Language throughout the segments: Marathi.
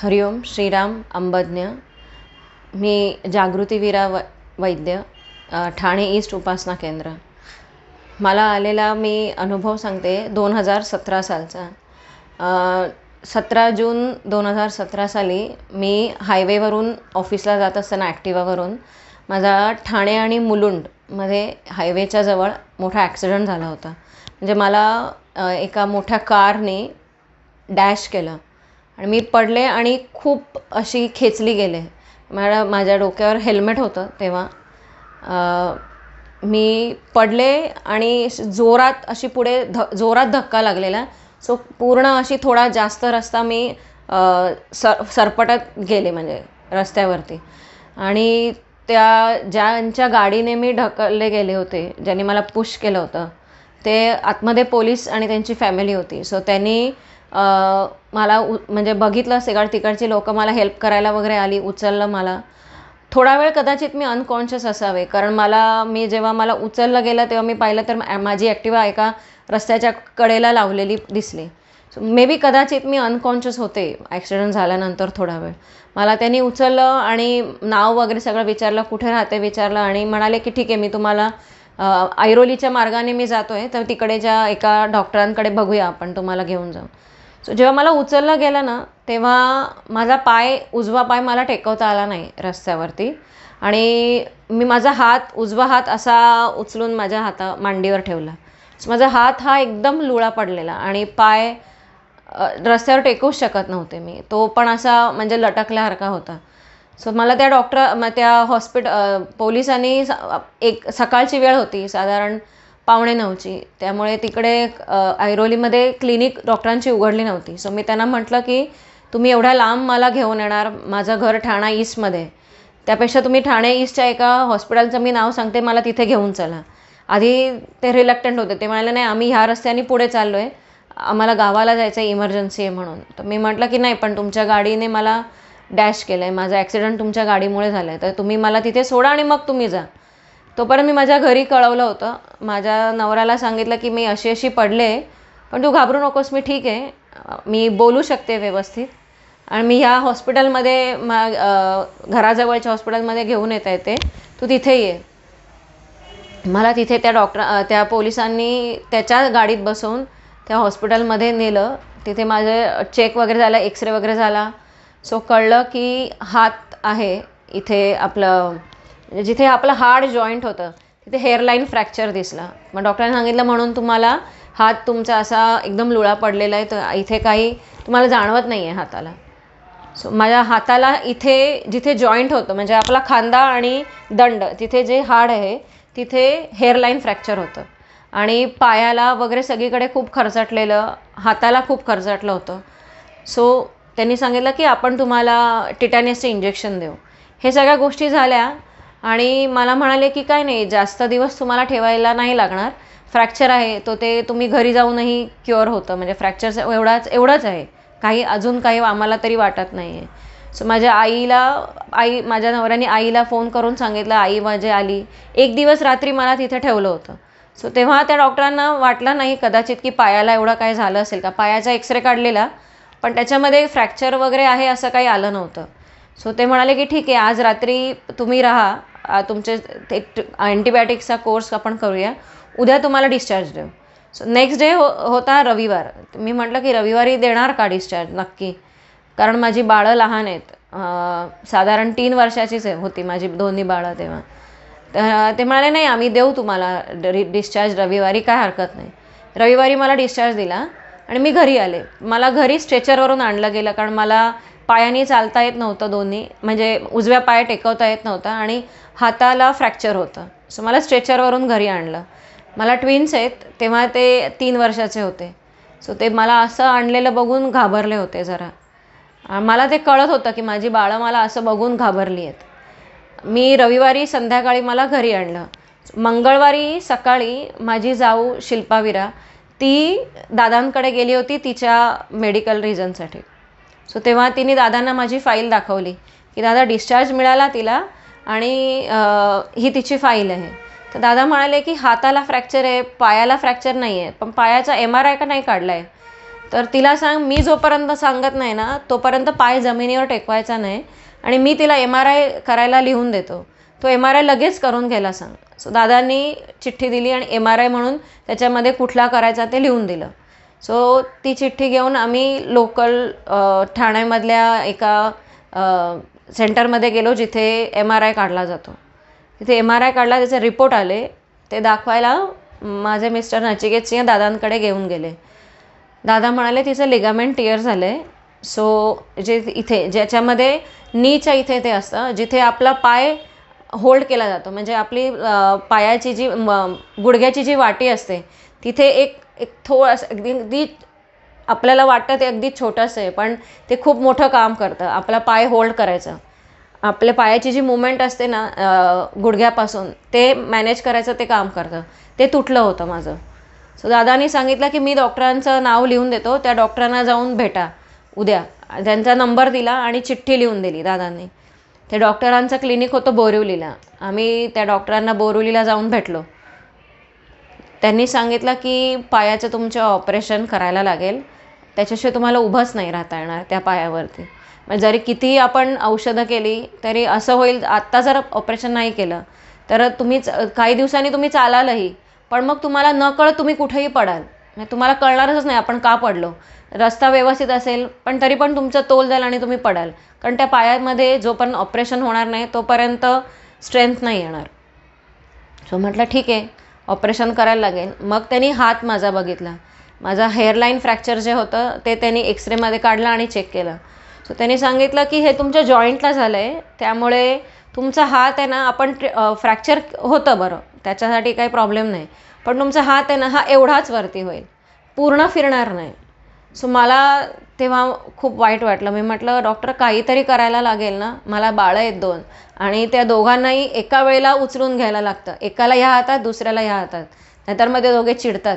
हरिओम श्रीराम अंबज्ञ मी जागृतीवीरा व वैद्य ठाणे ईस्ट उपासना केंद्र मला आलेला मी अनुभव सांगते दोन हजार सतरा सालचा सतरा जून दोन हजार सतरा साली मी हायवेवरून ऑफिसला जात असताना ॲक्टिवावरून माझा ठाणे आणि मुलुंडमध्ये हायवेच्या जवळ मोठा ॲक्सिडंट झाला होता म्हणजे मला एका मोठ्या कारने डॅश केलं आणि मी पडले आणि खूप अशी खेचली गेले मला माझ्या डोक्यावर हेल्मेट होतं तेव्हा मी पडले आणि जोरात अशी पुढे ध जोरात धक्का लागलेला सो पूर्ण अशी थोडा जास्त रस्ता मी सर सरपटत गेले म्हणजे रस्त्यावरती आणि त्या ज्यांच्या गाडीने मी ढकलले गेले होते ज्यांनी मला पुश केलं होतं ते आतमध्ये पोलीस आणि त्यांची फॅमिली होती सो त्यांनी मला उ म्हणजे बघितलं सगळं तिकडची लोकं मला हेल्प करायला वगैरे आली उचललं मला थोडा वेळ कदाचित मी अनकॉन्शियस असावे कारण मला मी जेव्हा मला उचललं गेलं तेव्हा मी पाहिलं तर माझी ॲक्टिवा एका रस्त्याच्या कडेला लावलेली दिसली सो मे बी कदाचित मी अनकॉन्शियस होते ॲक्सिडेंट झाल्यानंतर थोडा वेळ मला त्यांनी उचललं आणि नाव वगैरे सगळं विचारलं कुठे राहते विचारलं आणि म्हणाले की ठीक आहे मी तुम्हाला ऐरोलीच्या मार्गाने मी जातो आहे तर तिकडे ज्या एका डॉक्टरांकडे बघूया आपण तुम्हाला घेऊन जाऊ सो जेव्हा मला उचललं गेलं ना तेव्हा माझा पाय उजवा पाय मला टेकवता आला नाही रस्त्यावरती आणि मी माझा हात उजवा हात असा उचलून माझ्या हाता मांडीवर ठेवला सो माझा हात हा एकदम लुळा पडलेला आणि पाय रस्त्यावर टेकवूच शकत नव्हते मी तो पण असा म्हणजे लटकल्यासारखा होता सो मला त्या डॉक्टर त्या हॉस्पिट पोलिसांनी एक सकाळची वेळ होती साधारण पावणे नऊची त्यामुळे तिकडे ऐरोलीमध्ये क्लिनिक डॉक्टरांची उघडली नव्हती सो मी त्यांना म्हटलं की तुम्ही एवढा लांब मला घेऊन येणार माझं घर ठाणा ईस्टमध्ये त्यापेक्षा तुम्ही ठाणे ईस्टच्या एका हॉस्पिटलचं मी नाव सांगते मला तिथे घेऊन चला आधी ते रिलक्टंट होते ते म्हणाले नाही आम्ही ह्या रस्त्याने पुढे चाललो आहे आम्हाला गावाला जायचं आहे इमर्जन्सी आहे म्हणून तर मी म्हटलं की नाही पण तुमच्या गाडीने मला डॅश केलं आहे माझा ॲक्सिडेंट तुमच्या गाडीमुळे झाला आहे तर तुम्ही मला तिथे सोडा आणि मग तुम्ही जा तोपर्यंत मी माझ्या घरी कळवलं होतं माझ्या नवऱ्याला सांगितलं की मी अशी अशी पडले पण तू घाबरू नकोस मी ठीक आहे मी बोलू शकते व्यवस्थित आणि मी ह्या हॉस्पिटलमध्ये मा घराजवळच्या हॉस्पिटलमध्ये घेऊन येता येते तू तिथे ये मला तिथे त्या डॉक्टर त्या पोलिसांनी त्याच्या गाडीत बसवून त्या हॉस्पिटलमध्ये नेलं तिथे माझे चेक वगैरे झाला एक्सरे वगैरे झाला सो कळलं की हात आहे इथे आपलं म्हणजे जिथे आपलं हाड जॉईंट होतं तिथे हेअरलाईन फ्रॅक्चर दिसला मग डॉक्टरांनी सांगितलं म्हणून तुम्हाला हात तुमचा असा एकदम लुळा पडलेला आहे तर इथे काही तुम्हाला जाणवत नाही आहे हाताला सो माझ्या हाताला इथे जिथे जॉईंट होतं म्हणजे आपला खांदा आणि दंड तिथे जे हाड आहे तिथे हेअरलाईन फ्रॅक्चर होतं आणि पायाला वगैरे सगळीकडे खूप खरचटलेलं हाताला खूप खरचटलं होतं सो त्यांनी सांगितलं की आपण तुम्हाला टिटॅनियसचे इंजेक्शन देऊ हे सगळ्या गोष्टी झाल्या आणि मला म्हणाले की काय नाही जास्त दिवस तुम्हाला ठेवायला नाही लागणार फ्रॅक्चर आहे तो ते तुम्ही घरी जाऊनही क्युअर होतं म्हणजे फ्रॅक्चर एवढाच एवढंच आहे काही अजून काही आम्हाला तरी वाटत नाही आहे सो माझ्या आईला आई माझ्या नवऱ्याने आईला फोन करून सांगितलं आई माझी आली एक दिवस रात्री मला तिथे ठेवलं होतं सो तेव्हा त्या डॉक्टरांना वाटलं नाही कदाचित की पायाला एवढं काय झालं असेल का पायाचा एक्सरे काढलेला पण त्याच्यामध्ये फ्रॅक्चर वगैरे आहे असं काही आलं नव्हतं सो ते म्हणाले की ठीक आहे आज रात्री तुम्ही राहा तुमचे एक अँटीबायोटिक्सचा कोर्स आपण करूया उद्या तुम्हाला डिस्चार्ज देऊ सो नेक्स्ट डे हो होता रविवार मी म्हटलं की रविवारी देणार का डिस्चार्ज नक्की कारण माझी बाळं लहान आहेत साधारण तीन वर्षाचीच होती माझी दोन्ही बाळं तेव्हा तर ते म्हणाले नाही आम्ही देऊ तुम्हाला डिस्चार्ज रविवारी काय हरकत नाही रविवारी मला डिस्चार्ज दिला आणि मी घरी आले मला घरी स्ट्रेचरवरून आणलं गेलं कारण मला पायाने चालता येत नव्हतं दोन्ही म्हणजे उजव्या पाय टेकवता येत नव्हता आणि हाताला फ्रॅक्चर होतं सो मला स्ट्रेचरवरून घरी आणलं मला ट्विन्स आहेत तेव्हा ते तीन वर्षाचे होते सो ते मला असं आणलेलं बघून घाबरले होते जरा मला ते कळत होतं की माझी बाळं मला असं बघून घाबरली आहेत मी रविवारी संध्याकाळी मला घरी आणलं मंगळवारी सकाळी माझी जाऊ शिल्पावीरा ती दादांकडे गेली होती तिच्या मेडिकल रिझनसाठी सो तेव्हा तिने दादांना माझी फाईल दाखवली की दादा डिस्चार्ज मिळाला तिला आणि ही तिची फाईल आहे तर दादा म्हणाले की हाताला फ्रॅक्चर आहे पायाला फ्रॅक्चर नाही आहे पण पायाचा एम आर आय का नाही काढला आहे तर तिला सांग मी जोपर्यंत सांगत नाही ना तोपर्यंत पाय जमिनीवर टेकवायचा नाही आणि मी तिला एम आर आय करायला लिहून देतो तो एम आर आय लगेच करून घ्यायला सांग सो दादांनी चिठ्ठी दिली आणि एम आर आय म्हणून त्याच्यामध्ये कुठला करायचा ते लिहून दिलं सो ती चिठ्ठी घेऊन आम्ही लोकल ठाण्यामधल्या एका सेंटरमध्ये गेलो जिथे एम आर आय काढला जातो तिथे एम आर आय काढला त्याचे रिपोर्ट आले ते दाखवायला माझे मिस्टर नचिकेत सिंह दादांकडे घेऊन गेले दादा म्हणाले तिचं लिगामेंट टिअर झाले सो जे इथे ज्याच्यामध्ये नीच्या इथे ते असतं जिथे आपला पाय होल्ड केला जातो म्हणजे आपली पायाची जी गुडघ्याची जी वाटी असते तिथे एक एक थोडं अगदी आपल्याला वाटतं ते अगदी छोटंसं आहे पण ते खूप मोठं काम करतं आपला पाय होल्ड करायचं आपल्या पायाची जी मुवमेंट असते ना गुडघ्यापासून ते मॅनेज करायचं ते काम करतं ते तुटलं होतं माझं सो दादानी सांगितलं की मी डॉक्टरांचं नाव लिहून देतो त्या डॉक्टरांना जाऊन भेटा उद्या त्यांचा नंबर दिला आणि चिठ्ठी लिहून दिली दादांनी ते डॉक्टरांचं क्लिनिक होतं बोरिवलीला आम्ही त्या डॉक्टरांना बोरिवलीला जाऊन भेटलो त्यांनी सांगितलं की पायाचं तुमचं ऑपरेशन करायला लागेल त्याच्याशिवाय तुम्हाला उभंच नाही राहता येणार त्या पायावरती म्हणजे जरी कितीही आपण औषधं केली तरी असं होईल आत्ता जर ऑपरेशन नाही केलं तर तुम्हीच काही दिवसांनी तुम्ही चालालही पण मग तुम्हाला न कळत तुम्ही कुठेही पडाल म्हणजे तुम्हाला कळणारच नाही आपण का पडलो रस्ता व्यवस्थित असेल पण तरी पण तुमचं तोल जाईल आणि तुम्ही पडाल कारण त्या पायामध्ये जोपर्यंत ऑपरेशन होणार नाही तोपर्यंत स्ट्रेंथ नाही येणार सो म्हटलं ठीक आहे ऑपरेशन करायला लागेल मग त्यांनी हात माझा बघितला माझा हेअरलाईन फ्रॅक्चर जे होतं ते त्यांनी एक्सरेमध्ये काढलं आणि चेक केलं सो त्यांनी सांगितलं की हे तुमच्या जॉईंटला झालं आहे त्यामुळे तुमचा हात आहे ना आपण फ्रॅक्चर होतं बरं त्याच्यासाठी काही प्रॉब्लेम नाही पण तुमचा हात आहे ना हा एवढाच वरती होईल पूर्ण फिरणार नाही सो मला तेव्हा खूप वाईट वाटलं मी म्हटलं डॉक्टर काहीतरी करायला लागेल ना मला बाळं आहेत दोन आणि त्या दोघांनाही एका वेळेला उचलून घ्यायला लागतं एकाला ह्या हातात दुसऱ्याला ह्या हातात नाहीतर मध्ये दोघे चिडतात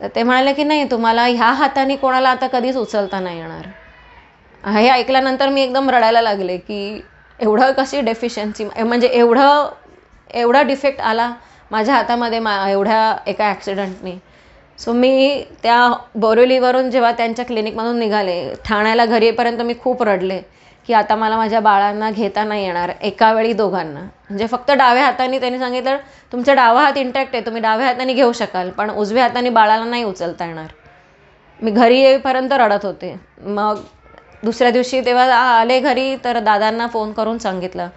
तर ते म्हणाले की नाही तुम्हाला ह्या हाताने कोणाला आता कधीच उचलता नाही येणार हे ऐकल्यानंतर मी एकदम रडायला लागले की एवढं कशी डेफिशियन्सी म्हणजे एवढं एवढा डिफेक्ट आला माझ्या हातामध्ये मा एवढ्या एका ॲक्सिडेंटने सो मी त्या बोरिवलीवरून जेव्हा त्यांच्या क्लिनिकमधून निघाले ठाण्याला घरी येईपर्यंत मी खूप रडले की आता मला माझ्या बाळांना घेता नाही येणार एका वेळी दोघांना म्हणजे फक्त डाव्या हाताने त्यांनी सांगितलं तुमचा डावा हात इंटॅक्ट आहे तुम्ही डाव्या हाताने घेऊ शकाल पण उजव्या हाताने बाळाला नाही उचलता येणार मी घरी येईपर्यंत रडत होते मग दुसऱ्या दिवशी तेव्हा आले घरी तर दादांना फोन करून सांगितलं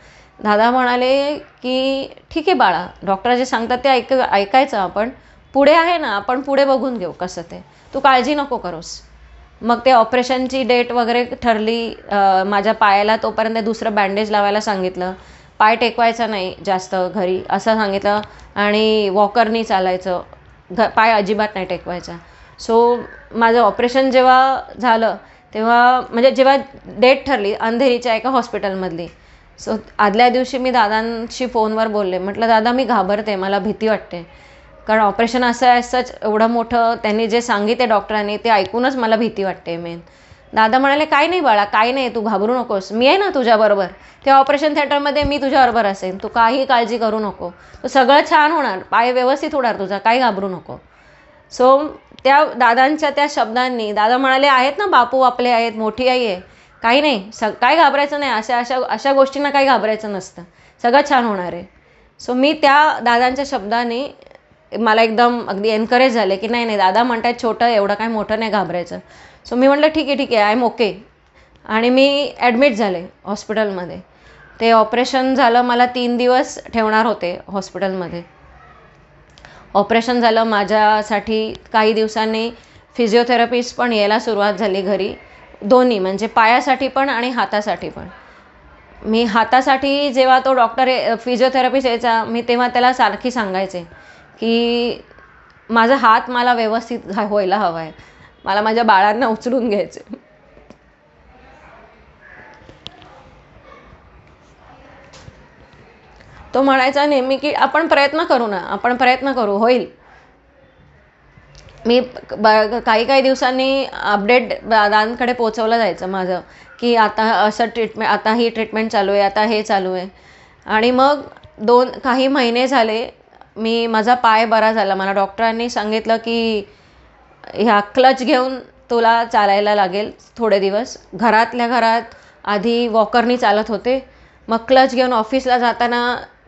दादा म्हणाले की ठीक आहे बाळा डॉक्टर जे सांगतात ते ऐक ऐकायचं आपण पुढे आहे ना आपण पुढे बघून घेऊ कसं ते तू काळजी नको करूस मग ते ऑपरेशनची डेट वगैरे ठरली माझ्या पायाला तोपर्यंत दुसरं बँडेज लावायला सांगितलं पाय टेकवायचा नाही जास्त घरी असं सांगितलं आणि वॉकरनी चालायचं घ पाय अजिबात नाही टेकवायचा सो माझं ऑपरेशन जेव्हा झालं तेव्हा म्हणजे जेव्हा डेट ठरली अंधेरीच्या एका हॉस्पिटलमधली सो आदल्या दिवशी मी दादांशी फोनवर बोलले म्हटलं दादा मी घाबरते मला भीती वाटते कारण ऑपरेशन असं आहे सच एवढं मोठं त्यांनी जे सांगितले डॉक्टरांनी ते ऐकूनच मला भीती वाटते मेन दादा म्हणाले काय नाही बाळा काय नाही तू घाबरू नकोस मी आहे ना तुझ्याबरोबर त्या ऑपरेशन थिएटरमध्ये मी तुझ्याबरोबर असेन तू काही काळजी करू नको तू सगळं छान होणार पाय व्यवस्थित होणार तुझा काही घाबरू नको सो त्या दादांच्या त्या शब्दांनी दादा म्हणाले आहेत ना बापू आपले आहेत मोठी आई आहे काही नाही स काय घाबरायचं नाही अशा अशा अशा गोष्टींना काही घाबरायचं नसतं सगळं छान होणार आहे सो मी त्या दादांच्या शब्दांनी मला एकदम अगदी एनकरेज झाले की नाही नाही दादा म्हणतात छोटं एवढं काय मोठं नाही घाबरायचं सो मी म्हटलं ठीक आहे ठीक आहे आय एम ओके आणि मी ॲडमिट झाले हॉस्पिटलमध्ये ते ऑपरेशन झालं मला तीन दिवस ठेवणार होते हॉस्पिटलमध्ये ऑपरेशन झालं माझ्यासाठी काही दिवसांनी फिजिओथेरपिस्ट पण यायला सुरुवात झाली घरी दोन्ही म्हणजे पायासाठी पण आणि हातासाठी पण मी हातासाठी जेव्हा तो डॉक्टर फिजिओथेरपिस्ट यायचा मी तेव्हा त्याला सारखी सांगायचे की माझा हात मला व्यवस्थित व्हायला हवा आहे मला माझ्या बाळांना उचलून घ्यायचे तो म्हणायचा नेहमी की आपण प्रयत्न करू ना आपण प्रयत्न करू होईल मी काही काही दिवसांनी अपडेट दादांकडे पोचवलं जायचं माझं की आता असं ट्रीटमेंट आता ही ट्रीटमेंट चालू आहे आता हे चालू आहे आणि मग दोन काही महिने झाले मी माझा पाय बरा झाला मला डॉक्टरांनी सांगितलं की ह्या क्लच घेऊन तुला चालायला लागेल थोडे दिवस घरातल्या घरात आधी वॉकरनी चालत होते मग क्लच घेऊन ऑफिसला जाताना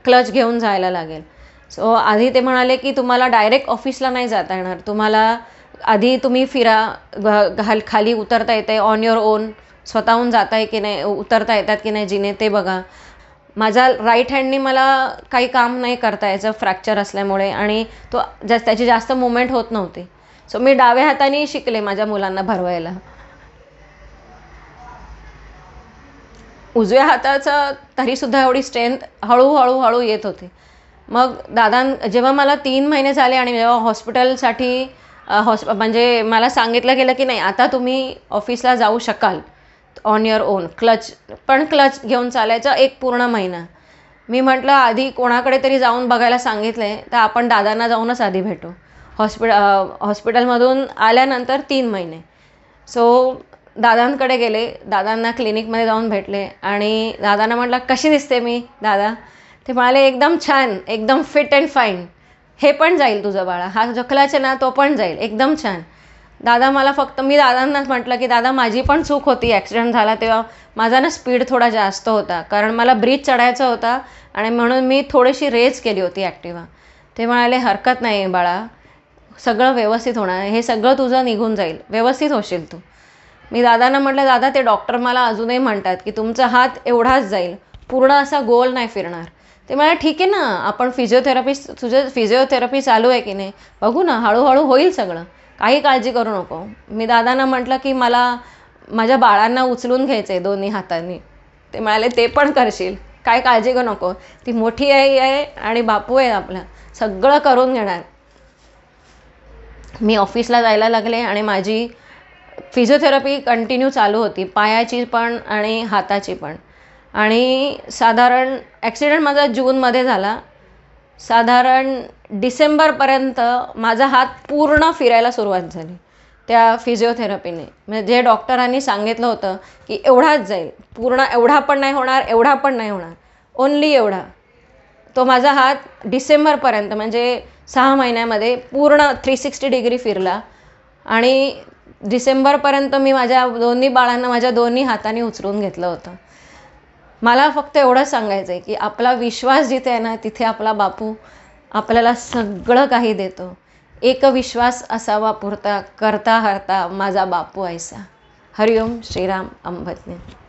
क्लच घेऊन जायला लागेल सो आधी ते म्हणाले की तुम्हाला डायरेक्ट ऑफिसला नाही जाता येणार तुम्हाला आधी तुम्ही फिरा घाल खाली उतरता येते ऑन युअर ओन स्वतःहून जाताय की नाही उतरता येतात की नाही जिने ते बघा माझा राईट हँडनी मला काही काम नाही करता यायचं फ्रॅक्चर असल्यामुळे आणि तो जा त्याची जास्त मुवमेंट होत नव्हती सो मी डाव्या हाताने शिकले माझ्या मुलांना भरवायला उजव्या हाताचा तरीसुद्धा एवढी स्ट्रेंथ हळूहळू हळू येत होती मग दादा जेव्हा मला तीन महिने झाले आणि जेव्हा हॉस्पिटलसाठी हॉस्प म्हणजे मला सांगितलं गेलं की नाही आता तुम्ही ऑफिसला जाऊ शकाल ऑन युअर ओन क्लच पण क्लच घेऊन चालायचं एक पूर्ण महिना मी म्हटलं आधी कोणाकडे तरी जाऊन बघायला सांगितलं आहे तर आपण दादांना जाऊनच आधी भेटू हॉस्पिट हॉस्पिटलमधून आल्यानंतर तीन महिने सो दादांकडे गेले दादांना क्लिनिकमध्ये जाऊन भेटले आणि दादांना म्हटलं कशी दिसते मी दादा ते म्हणाले एकदम छान एकदम फिट अँड फाईन हे पण जाईल तुझं बाळा हा जो क्लच आहे ना तो पण जाईल एकदम छान दादा मला फक्त मी दादांनाच म्हटलं की दादा माझी पण चूक होती ॲक्सिडेंट झाला तेव्हा माझा ना स्पीड थोडा जास्त होता कारण मला ब्रिज चढायचा होता आणि म्हणून मी थोडीशी रेज केली होती ॲक्टिवा ते म्हणाले हरकत नाही बाळा सगळं व्यवस्थित होणार हे सगळं तुझं निघून जाईल व्यवस्थित होशील तू मी दादांना म्हटलं दादा ते डॉक्टर मला अजूनही म्हणतात की तुमचा हात एवढाच जाईल पूर्ण असा गोल नाही फिरणार ते म्हणाले ठीक आहे ना आपण फिजिओथेरपी तुझं फिजिओथेरपी चालू आहे की नाही बघू ना हळूहळू होईल सगळं काही काळजी करू नको मी दादांना म्हटलं की मला माझ्या बाळांना उचलून आहे दोन्ही हातांनी ते म्हणाले ते पण करशील काय काळजी करू नको ती मोठी आई आहे आणि बापू आहे आपला सगळं करून घेणार मी ऑफिसला जायला लागले आणि माझी फिजिओथेरपी कंटिन्यू चालू होती पायाची पण आणि हाताची पण आणि साधारण ॲक्सिडेंट माझा जूनमध्ये झाला साधारण डिसेंबरपर्यंत माझा हात पूर्ण फिरायला सुरुवात झाली त्या फिजिओथेरपीने म्हणजे जे डॉक्टरांनी सांगितलं होतं की एवढाच जाईल पूर्ण एवढा पण नाही होणार एवढा पण नाही होणार ओन्ली एवढा तो माझा हात डिसेंबरपर्यंत म्हणजे सहा महिन्यामध्ये पूर्ण थ्री सिक्स्टी डिग्री फिरला आणि डिसेंबरपर्यंत मी माझ्या दोन्ही बाळांना माझ्या दोन्ही हाताने उचलून घेतलं होतं मला फक्त एवढंच सांगायचं आहे की आपला विश्वास जिथे आहे ना तिथे आपला बापू आपल्याला सगळं काही देतो एक विश्वास असावा पुरता करता हरता माझा बापू ऐसा हरिओम श्रीराम अंबज्ञ